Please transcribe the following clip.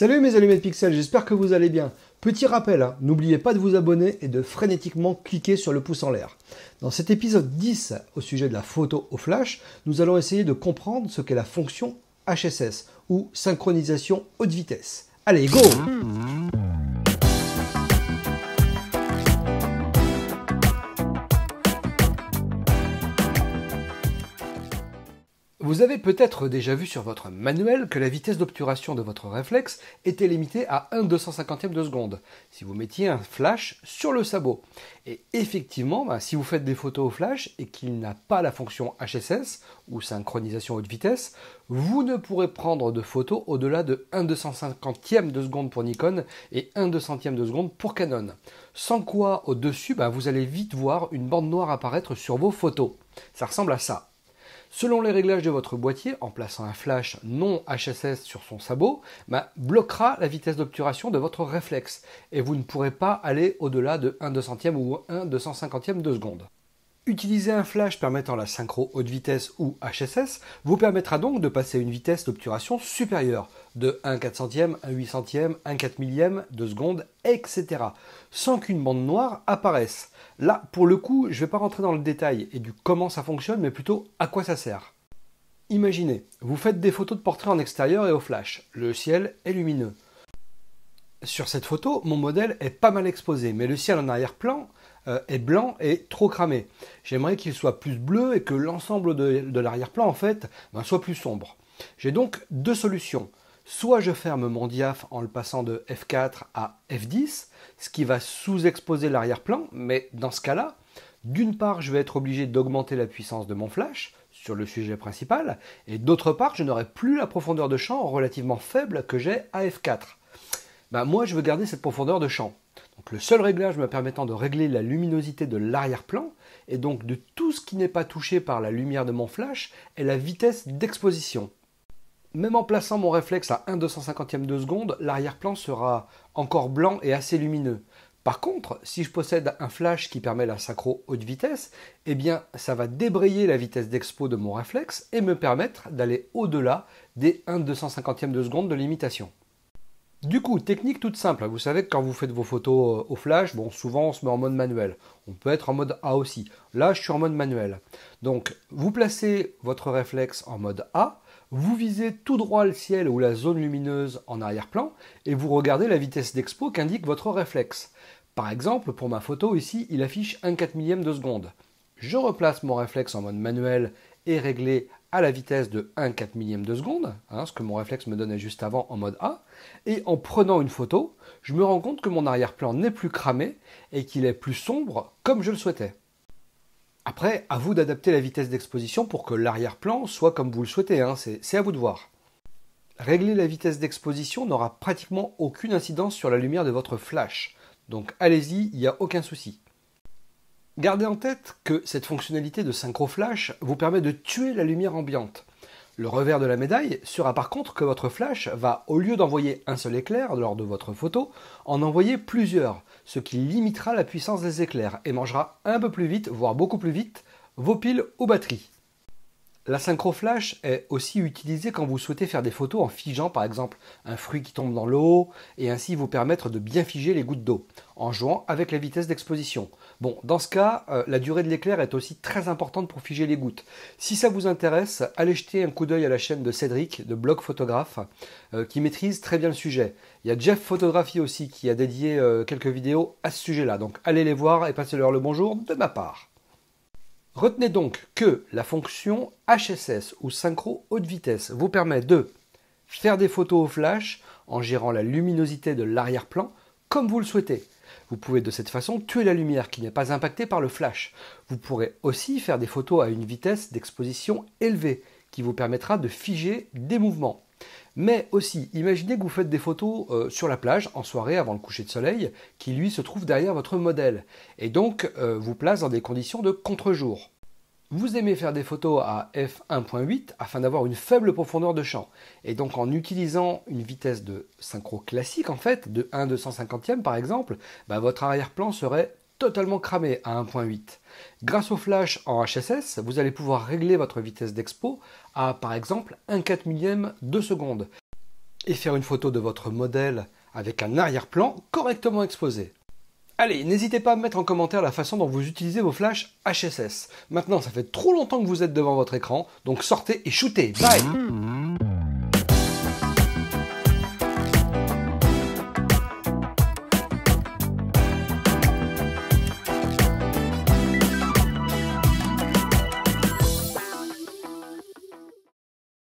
Salut mes allumettes pixels, j'espère que vous allez bien. Petit rappel, hein, n'oubliez pas de vous abonner et de frénétiquement cliquer sur le pouce en l'air. Dans cet épisode 10 au sujet de la photo au flash, nous allons essayer de comprendre ce qu'est la fonction HSS ou synchronisation haute vitesse. Allez, go Vous avez peut-être déjà vu sur votre manuel que la vitesse d'obturation de votre réflexe était limitée à 1 250e de seconde si vous mettiez un flash sur le sabot. Et effectivement, bah, si vous faites des photos au flash et qu'il n'a pas la fonction HSS ou synchronisation haute vitesse, vous ne pourrez prendre de photos au-delà de 1 250e de seconde pour Nikon et 1 200e de seconde pour Canon. Sans quoi, au-dessus, bah, vous allez vite voir une bande noire apparaître sur vos photos. Ça ressemble à ça selon les réglages de votre boîtier, en plaçant un flash non HSS sur son sabot, bloquera la vitesse d'obturation de votre réflexe et vous ne pourrez pas aller au-delà de 1 200e ou 1 250e de seconde. Utiliser un flash permettant la synchro haute vitesse ou HSS vous permettra donc de passer une vitesse d'obturation supérieure de 1 4 centième, 1 8 centième, 1 4 millième de seconde, etc. sans qu'une bande noire apparaisse. Là, pour le coup, je ne vais pas rentrer dans le détail et du comment ça fonctionne, mais plutôt à quoi ça sert. Imaginez, vous faites des photos de portrait en extérieur et au flash. Le ciel est lumineux. Sur cette photo, mon modèle est pas mal exposé, mais le ciel en arrière-plan euh, est blanc et trop cramé. J'aimerais qu'il soit plus bleu et que l'ensemble de, l'arrière-plan, en fait, ben, soit plus sombre. J'ai donc deux solutions. Soit je ferme mon diaph en le passant de F4 à F10, ce qui va sous-exposer l'arrière-plan, mais dans ce cas-là, d'une part, je vais être obligé d'augmenter la puissance de mon flash sur le sujet principal, et d'autre part, je n'aurai plus la profondeur de champ relativement faible que j'ai à F4. Ben, moi, je veux garder cette profondeur de champ le seul réglage me permettant de régler la luminosité de l'arrière-plan, et donc de tout ce qui n'est pas touché par la lumière de mon flash, est la vitesse d'exposition. Même en plaçant mon réflexe à 1 250e de seconde, l'arrière-plan sera encore blanc et assez lumineux. Par contre, si je possède un flash qui permet la sacro haute vitesse, eh bien ça va débrayer la vitesse d'expo de mon réflexe et me permettre d'aller au-delà des 1 250e de seconde de limitation. Du coup, technique toute simple. Hein. Vous savez que quand vous faites vos photos euh, au flash, bon, souvent on se met en mode manuel. On peut être en mode A aussi. Là, je suis en mode manuel. Donc, vous placez votre réflexe en mode A, vous visez tout droit le ciel ou la zone lumineuse en arrière-plan et vous regardez la vitesse d'expo qu'indique votre réflexe. Par exemple, pour ma photo ici, il affiche 1 4 millième de seconde. Je replace mon réflexe en mode manuel et réglé à la vitesse de 1 4 millième de seconde, hein, ce que mon réflexe me donnait juste avant en mode A, et en prenant une photo, je me rends compte que mon arrière-plan n'est plus cramé et qu'il est plus sombre comme je le souhaitais. Après, à vous d'adapter la vitesse d'exposition pour que l'arrière-plan soit comme vous le souhaitez, hein, c'est à vous de voir. Régler la vitesse d'exposition n'aura pratiquement aucune incidence sur la lumière de votre flash, donc allez-y, il n'y a aucun souci. Gardez en tête que cette fonctionnalité de synchro flash vous permet de tuer la lumière ambiante. Le revers de la médaille sera par contre que votre flash va, au lieu d'envoyer un seul éclair lors de votre photo, en envoyer plusieurs, ce qui limitera la puissance des éclairs et mangera un peu plus vite, voire beaucoup plus vite, vos piles ou batteries. La synchroflash est aussi utilisée quand vous souhaitez faire des photos en figeant par exemple un fruit qui tombe dans l'eau et ainsi vous permettre de bien figer les gouttes d'eau en jouant avec la vitesse d'exposition. Bon, dans ce cas, euh, la durée de l'éclair est aussi très importante pour figer les gouttes. Si ça vous intéresse, allez jeter un coup d'œil à la chaîne de Cédric, de blog photographe, euh, qui maîtrise très bien le sujet. Il y a Jeff Photographie aussi qui a dédié euh, quelques vidéos à ce sujet-là. Donc allez les voir et passez-leur le bonjour de ma part. Retenez donc que la fonction HSS ou synchro haute vitesse vous permet de faire des photos au flash en gérant la luminosité de l'arrière-plan comme vous le souhaitez. Vous pouvez de cette façon tuer la lumière qui n'est pas impactée par le flash. Vous pourrez aussi faire des photos à une vitesse d'exposition élevée qui vous permettra de figer des mouvements. Mais aussi, imaginez que vous faites des photos euh, sur la plage en soirée avant le coucher de soleil, qui lui se trouve derrière votre modèle, et donc euh, vous place dans des conditions de contre-jour. Vous aimez faire des photos à f1.8 afin d'avoir une faible profondeur de champ. Et donc en utilisant une vitesse de synchro classique en fait, de 1 250e par exemple, bah, votre arrière-plan serait totalement cramé à 1.8. Grâce au flash en HSS, vous allez pouvoir régler votre vitesse d'expo à par exemple 1 4 millième de seconde et faire une photo de votre modèle avec un arrière-plan correctement exposé. Allez, n'hésitez pas à mettre en commentaire la façon dont vous utilisez vos flashs HSS. Maintenant, ça fait trop longtemps que vous êtes devant votre écran, donc sortez et shootez. Bye mm-hmm.